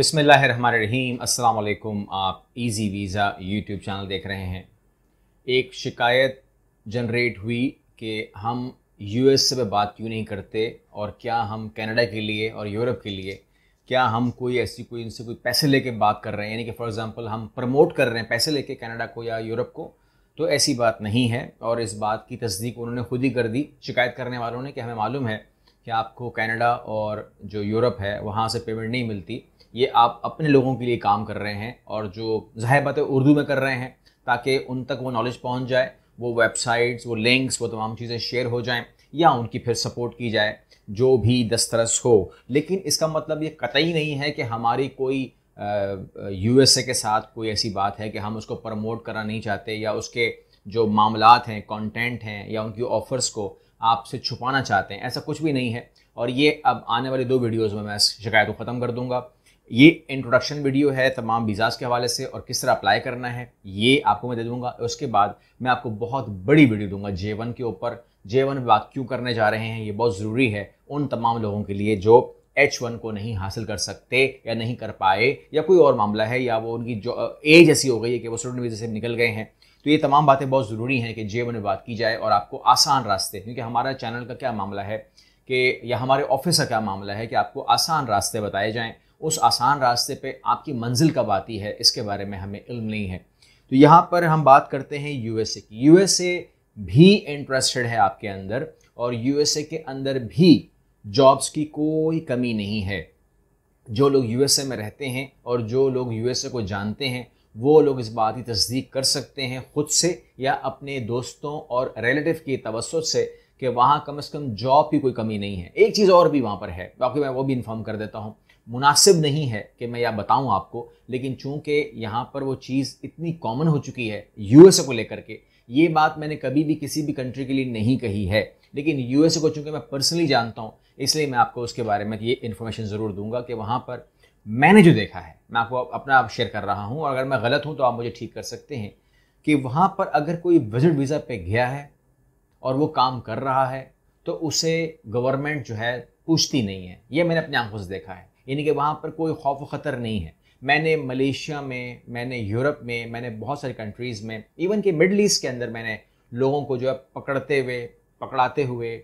बिसमीम अल्लाम आप इजी वीज़ा यूट्यूब चैनल देख रहे हैं एक शिकायत जनरेट हुई कि हम यू एस से बात क्यों नहीं करते और क्या हम कनाडा के लिए और यूरोप के लिए क्या हम कोई ऐसी कोई इनसे कोई पैसे लेके बात कर रहे हैं यानी कि फॉर एग्ज़ाम्पल हम प्रमोट कर रहे हैं पैसे लेके कनाडा को या यूरोप को तो ऐसी बात नहीं है और इस बात की तस्दीक उन्होंने खुद ही कर दी शिकायत करने वालों ने कि हमें मालूम है कि आपको कनाडा और जो यूरोप है वहाँ से पेमेंट नहीं मिलती ये आप अपने लोगों के लिए काम कर रहे हैं और जो ज़ाहिर बात है उर्दू में कर रहे हैं ताकि उन तक वो नॉलेज पहुँच जाए वो वेबसाइट्स वो लिंक्स वो तमाम चीज़ें शेयर हो जाएँ या उनकी फिर सपोर्ट की जाए जो भी दस्तरस हो लेकिन इसका मतलब ये कतई नहीं है कि हमारी कोई यू एस ए के साथ कोई ऐसी बात है कि हम उसको प्रमोट करना नहीं चाहते या उसके जो मामलात हैं कंटेंट हैं या उनकी ऑफ़र्स को आपसे छुपाना चाहते हैं ऐसा कुछ भी नहीं है और ये अब आने वाले दो वीडियोज़ में मैं शिकायत को ख़त्म कर दूँगा ये इंट्रोडक्शन वीडियो है तमाम वीज़ाज़ के हवाले से और किस तरह अप्लाई करना है ये आपको मैं दे दूंगा उसके बाद मैं आपको बहुत बड़ी वीडियो दूंगा जे वन के ऊपर जे वन बात क्यों करने जा रहे हैं ये बहुत ज़रूरी है उन तमाम लोगों के लिए जो एच वन को नहीं हासिल कर सकते या नहीं कर पाए या कोई और मामला है या वो उनकी जो एज ऐसी हो गई है कि वो स्टूडेंट वीज़े से निकल गए हैं तो ये तमाम बातें बहुत ज़रूरी हैं कि जे वन में बात की जाए और आपको आसान रास्ते क्योंकि हमारा चैनल का क्या मामला है कि या हमारे ऑफिस का क्या मामला है कि आपको आसान रास्ते बताए जाएँ उस आसान रास्ते पे आपकी मंजिल कब आती है इसके बारे में हमें इल्म नहीं है तो यहाँ पर हम बात करते हैं यूएसए की यूएसए भी इंटरेस्टेड है आपके अंदर और यूएसए के अंदर भी जॉब्स की कोई कमी नहीं है जो लोग यूएसए में रहते हैं और जो लोग यूएसए को जानते हैं वो लोग इस बात की तस्दीक कर सकते हैं ख़ुद से या अपने दोस्तों और रिलेटिव की तवसत से कि वहाँ कम से कम जॉब की कोई कमी नहीं है एक चीज़ और भी वहाँ पर है बाकी मैं वो भी इन्फॉर्म कर देता हूँ मुनासिब नहीं है कि मैं यह बताऊँ आपको लेकिन चूंकि यहाँ पर वो चीज़ इतनी कॉमन हो चुकी है यूएसए को लेकर के ये बात मैंने कभी भी किसी भी कंट्री के लिए नहीं कही है लेकिन यूएसए को चूंकि मैं पर्सनली जानता हूँ इसलिए मैं आपको उसके बारे में ये इन्फॉर्मेशन ज़रूर दूंगा कि वहाँ पर मैंने जो देखा है मैं आपको अपना आप शेयर कर रहा हूँ और अगर मैं गलत हूँ तो आप मुझे ठीक कर सकते हैं कि वहाँ पर अगर कोई विजिट वीज़ा पे गया है और वो काम कर रहा है तो उसे गवर्नमेंट जो है पूछती नहीं है ये मैंने अपनी आंखों से देखा है यानी कि वहाँ पर कोई खौफ ख़तर नहीं है मैंने मलेशिया में मैंने यूरोप में मैंने बहुत सारी कंट्रीज़ में इवन कि मिडल ईस्ट के अंदर मैंने लोगों को जो है पकड़ते हुए पकड़ाते हुए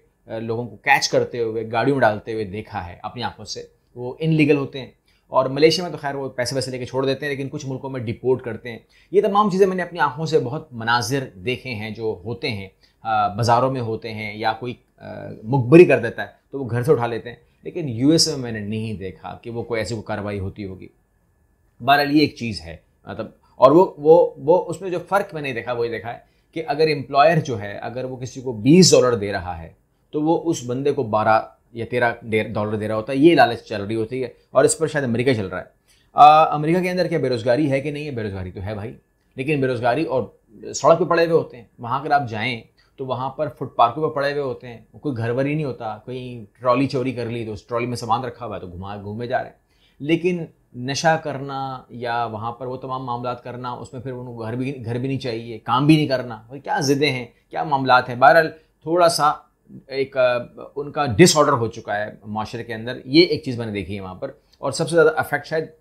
लोगों को कैच करते हुए गाड़ियों में डालते हुए देखा है अपनी आंखों से वो इनलीगल होते हैं और मलेशिया में तो खैर वो पैसे वैसे लेके छोड़ देते हैं लेकिन कुछ मुल्कों में डिपोर्ट करते हैं ये तमाम चीज़ें मैंने अपनी आँखों से बहुत मनाजिर देखे हैं जो होते हैं बाज़ारों में होते हैं या कोई मकबरी कर देता है तो वो घर से उठा लेते हैं लेकिन यू में मैंने नहीं देखा कि वो कोई ऐसी कोई कार्रवाई होती होगी बहरहाल ये एक चीज़ है मतलब और वो वो वो उसमें जो फ़र्क मैंने देखा वो ये देखा है कि अगर एम्प्लॉयर जो है अगर वो किसी को बीस डॉलर दे रहा है तो वो उस बंदे को बारह या तेरह डॉलर दे रहा होता है ये लालच चल रही होती है और इस पर शायद अमेरिका चल रहा है आ, अमेरिका के अंदर क्या बेरोज़गारी है कि नहीं है बेरोज़गारी तो है भाई लेकिन बेरोज़गारी और सड़क पर पड़े हुए होते हैं वहाँ अगर आप जाएँ तो वहाँ पर फुटपाथों पर पड़े हुए होते हैं कोई घर वर ही नहीं होता कोई ट्रॉली चोरी कर ली तो उस ट्रॉली में सामान रखा हुआ है तो घुमा घूमे जा रहे हैं लेकिन नशा करना या वहाँ पर वो तमाम मामला करना उसमें फिर उनको घर भी घर भी नहीं चाहिए काम भी नहीं करना भाई क्या ज़िदें हैं क्या मामला हैं बहरहाल थोड़ा सा एक उनका डिसऑर्डर हो चुका है माशरे के अंदर ये एक चीज़ मैंने देखी है वहाँ पर और सबसे ज़्यादा अफेक्ट शायद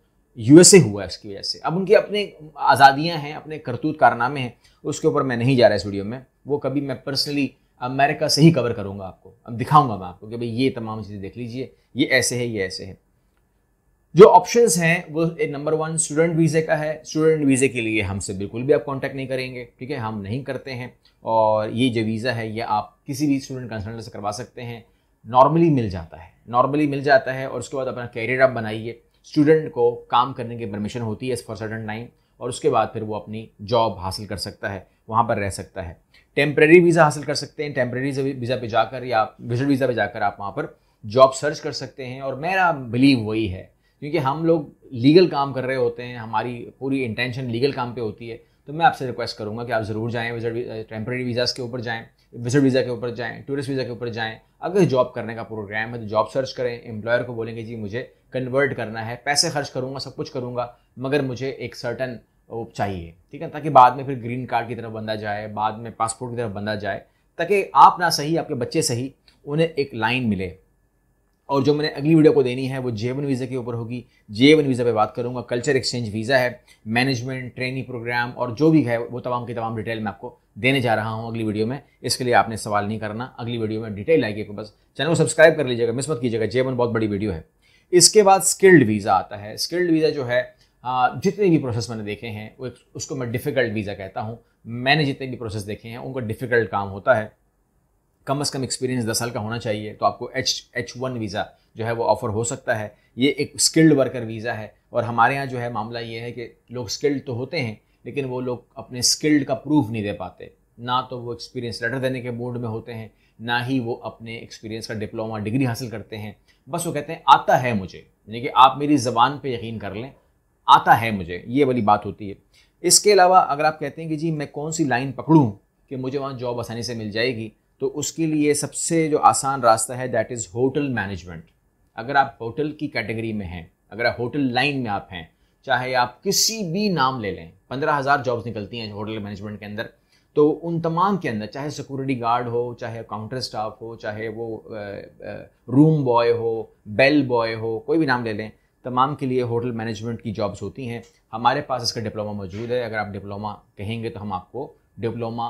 ए हुआ है इसकी वजह से अब उनकी अपने आज़ादियाँ हैं अपने करतूत कारनामे हैं उसके ऊपर मैं नहीं जा रहा इस वीडियो में वो कभी मैं पर्सनली अमेरिका से ही कवर करूँगा आपको अब दिखाऊँगा मैं आपको कि भाई ये तमाम चीज़ें देख लीजिए ये ऐसे है ये ऐसे है जो ऑप्शंस हैं वो नंबर वन स्टूडेंट वीज़े का है स्टूडेंट वीज़े के लिए हमसे बिल्कुल भी आप कांटेक्ट नहीं करेंगे ठीक है हम नहीं करते हैं और ये जो वीज़ा है ये आप किसी भी स्टूडेंट कंसल्टेंट से करवा सकते हैं नॉर्मली मिल जाता है नॉर्मली मिल जाता है और उसके बाद अपना कैरियर आप बनाइए स्टूडेंट को काम करने की परमिशन होती है फॉर सर्टन टाइम और उसके बाद फिर वो अपनी जॉब हासिल कर सकता है वहाँ पर रह सकता है टेम्प्रेरी वीज़ा हासिल कर सकते हैं टेम्प्रेरी वीज़ा पे जाकर या विजिट वीज़ा पे जाकर आप वहाँ पर जॉब सर्च कर सकते हैं और मेरा बिलीव वही है क्योंकि हम लोग लीगल काम कर रहे होते हैं हमारी पूरी इंटेंशन लीगल काम पे होती है तो मैं आपसे रिक्वेस्ट करूँगा कि आप ज़रूर जाएँ विजिट टेम्प्रेरी वीज़ाज़ के ऊपर जाएँ विजिट वीज़ा के ऊपर जाएँ टूरिस्ट वीज़ा के ऊपर जाएँ अगर जॉब करने का प्रोग्राम है तो जॉब सर्च करें एम्प्लॉयर को बोलेंगे जी मुझे कन्वर्ट करना है पैसे खर्च करूँगा सब कुछ करूँगा मगर मुझे एक सर्टन चाहिए ठीक है ताकि बाद में फिर ग्रीन कार्ड की तरफ बंदा जाए बाद में पासपोर्ट की तरफ बंदा जाए ताकि आप ना सही आपके बच्चे सही उन्हें एक लाइन मिले और जो मैंने अगली वीडियो को देनी है वो जे वन वीज़ा के ऊपर होगी जे वन वीज़ा पे बात करूंगा कल्चर एक्सचेंज वीज़ा है मैनेजमेंट ट्रेनिंग प्रोग्राम और जो भी है वो तमाम की तमाम डिटेल मैं आपको देने जा रहा हूँ अगली वीडियो में इसके लिए आपने सवाल नहीं करना अगली वीडियो में डिटेल आएगी बस चैनल को सब्सक्राइब कर लीजिएगा मिस मत कीजिएगा जे बहुत बड़ी वीडियो है इसके बाद स्किल्ड वीज़ा आता है स्किल्ड वीज़ा जो है जितने भी प्रोसेस मैंने देखे हैं उसको मैं डिफ़िकल्ट वीज़ा कहता हूँ मैंने जितने भी प्रोसेस देखे हैं उनका डिफ़िकल्ट काम होता है कम अज़ कम एक्सपीरियंस दस साल का होना चाहिए तो आपको एच एच वन वीज़ा जो है वो ऑफ़र हो सकता है ये एक स्किल्ड वर्कर वीज़ा है और हमारे यहाँ जो है मामला ये है कि लोग स्किल्ड तो होते हैं लेकिन वो लोग अपने स्किल्ड का प्रूफ नहीं दे पाते ना तो वो एक्सपीरियंस लेटर देने के मोड में होते हैं ना ही वो अपने एक्सपीरियंस का डिप्लोमा डिग्री हासिल करते हैं बस वो कहते हैं आता है मुझे यानी कि आप मेरी ज़बान पर यकीन कर लें आता है मुझे ये वाली बात होती है इसके अलावा अगर आप कहते हैं कि जी मैं कौन सी लाइन पकड़ूँ कि मुझे वहाँ जॉब आसानी से मिल जाएगी तो उसके लिए सबसे जो आसान रास्ता है दैट इज़ होटल मैनेजमेंट अगर आप होटल की कैटेगरी में हैं अगर आप होटल लाइन में आप हैं चाहे आप किसी भी नाम ले लें पंद्रह हज़ार जॉब्स निकलती हैं होटल मैनेजमेंट के अंदर तो उन तमाम के अंदर चाहे सिक्योरिटी गार्ड हो चाहे काउंटर स्टाफ हो चाहे वो रूम बॉय हो बेल बॉय हो कोई भी नाम ले लें तमाम के लिए होटल मैनेजमेंट की जॉब्स होती हैं हमारे पास इसका डिप्लोमा मौजूद है अगर आप डिप्लोमा कहेंगे तो हम आपको डिप्लोमा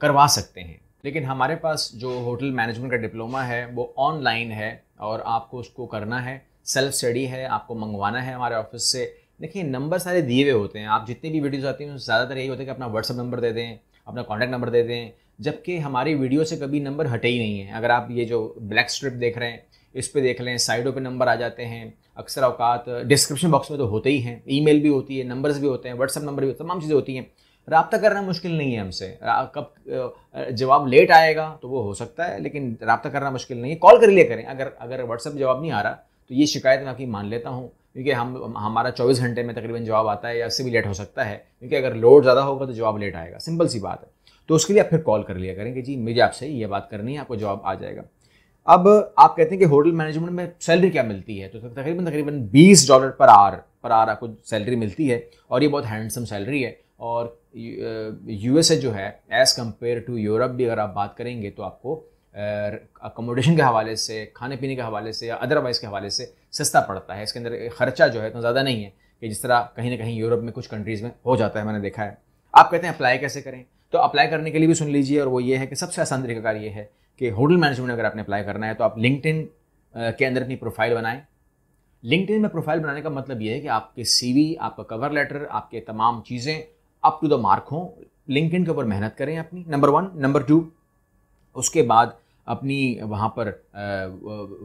करवा सकते हैं लेकिन हमारे पास जो होटल मैनेजमेंट का डिप्लोमा है वो ऑनलाइन है और आपको उसको करना है सेल्फ स्टडी है आपको मंगवाना है हमारे ऑफिस से देखिए नंबर सारे दिए हुए होते हैं आप जितनी भी वीडियोज़ आती हैं ज़्यादातर यही होता है कि अपना व्हाट्सअप नंबर दे दें अपना कॉन्टैक्ट नंबर दे दें जबकि हमारी वीडियो से कभी नंबर हटे ही नहीं है अगर आप ये जो ब्लैक स्ट्रिप देख रहे हैं इस पर देख लें साइडों पर नंबर आ जाते हैं अक्सर अवकात डिस्क्रिप्शन बॉक्स में तो होते ही हैं ईमेल भी होती है नंबर्स भी होते हैं व्हाट्सअप नंबर भी तमाम चीज़ें होती हैं रबता करना मुश्किल नहीं है हमसे कब जवाब लेट आएगा तो वो हो सकता है लेकिन रबता करना मुश्किल नहीं है कॉल कर लिया करें अगर अगर व्हाट्सअप जवाब नहीं आ रहा तो ये शिकायत मैं आपकी मान लेता हूँ क्योंकि हम हमारा 24 घंटे में तकरीबन जवाब आता है या इससे भी लेट हो सकता है क्योंकि अगर लोड ज़्यादा होगा तो जवाब लेट आएगा सिंपल सी बात है तो उसके लिए आप फिर कॉल कर लिया करें कि जी मुझे आपसे ये बात करनी है आपको जवाब आ जाएगा अब आप कहते हैं कि होटल मैनेजमेंट में सैलरी क्या मिलती है तो तकरीबन तकरीबन बीस डॉलर पर आवर पर आर आपको सैलरी मिलती है और ये बहुत हैंडसम सैलरी है और यू ए जो है एज़ कम्पेयर टू यूरोप भी अगर आप बात करेंगे तो आपको अकोमोडेशन के हवाले से खाने पीने के हवाले से या अदरवाइज़ के हवाले से सस्ता पड़ता है इसके अंदर खर्चा जो है इतना तो ज़्यादा नहीं है कि जिस तरह कहीं ना कहीं यूरोप में कुछ कंट्रीज़ में हो जाता है मैंने देखा है आप कहते हैं अप्लाई कैसे करें तो अप्लाई करने के लिए भी सुन लीजिए और वो ये है कि सबसे आसान तरीकाकार ये है कि होटल मैनेजमेंट अगर आपने अप्लाई करना है तो आप लिंकड के अंदर अपनी प्रोफाइल बनाएं लिंकडिन में प्रोफाइल बनाने का मतलब ये है कि आपके सी आपका कवर लेटर आपके तमाम चीज़ें अप टू द मार्क हों लिंकड के ऊपर मेहनत करें अपनी नंबर वन नंबर टू उसके बाद अपनी वहाँ पर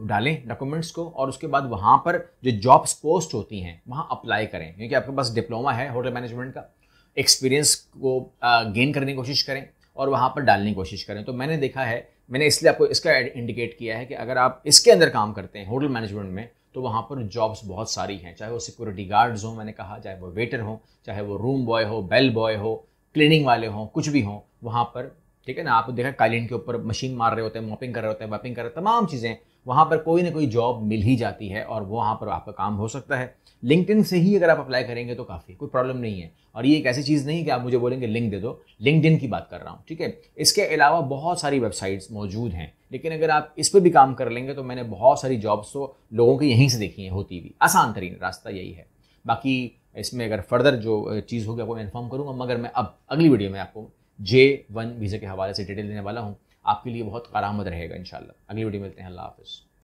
डालें डॉक्यूमेंट्स को और उसके बाद वहाँ पर जो जॉब्स पोस्ट होती हैं वहाँ अप्लाई करें क्योंकि आपके पास डिप्लोमा है होटल मैनेजमेंट का एक्सपीरियंस को गेन करने की कोशिश करें और वहाँ पर डालने की कोशिश करें तो मैंने देखा है मैंने इसलिए आपको इसका इंडिकेट किया है कि अगर आप इसके अंदर काम करते हैं होटल मैनेजमेंट में तो वहाँ पर जॉब्स बहुत सारी हैं चाहे वो सिक्योरिटी गार्ड्स हों मैंने कहा चाहे वो वेटर हों चाहे वो रूम बॉय हो बेल बॉय हो क्लीनिंग वाले हों कुछ भी हों वहाँ पर ठीक है ना आप देखा कालीन के ऊपर मशीन मार रहे होते हैं मॉपिंग कर रहे होते हैं वैपिंग कर रहे हैं तमाम चीज़ें वहाँ पर कोई ना कोई जॉब मिल ही जाती है और वहाँ पर आपका काम हो सकता है लिंकड से ही अगर आप अप्लाई करेंगे तो काफ़ी कोई प्रॉब्लम नहीं है और ये एक ऐसी चीज़ नहीं कि आप मुझे बोलेंगे लिंक दे दो लिंकड की बात कर रहा हूँ ठीक है इसके अलावा बहुत सारी वेबसाइट्स मौजूद हैं लेकिन अगर आप इस पर भी काम कर लेंगे तो मैंने बहुत सारी जॉब्स तो लोगों की यहीं से देखी हैं होती हुई आसान तरीन रास्ता यही है बाकी इसमें अगर फर्दर जो चीज़ होगी आपको मैं इन्फॉर्म करूँगा मगर मैं अब अगली वीडियो में आपको जे वन वीज़ा के हवाले से डिटेल देने वाला हूँ आपके लिए बहुत आरामद रहेगा इन अगली वीडियो मिलते हैं अल्लाह हाफ़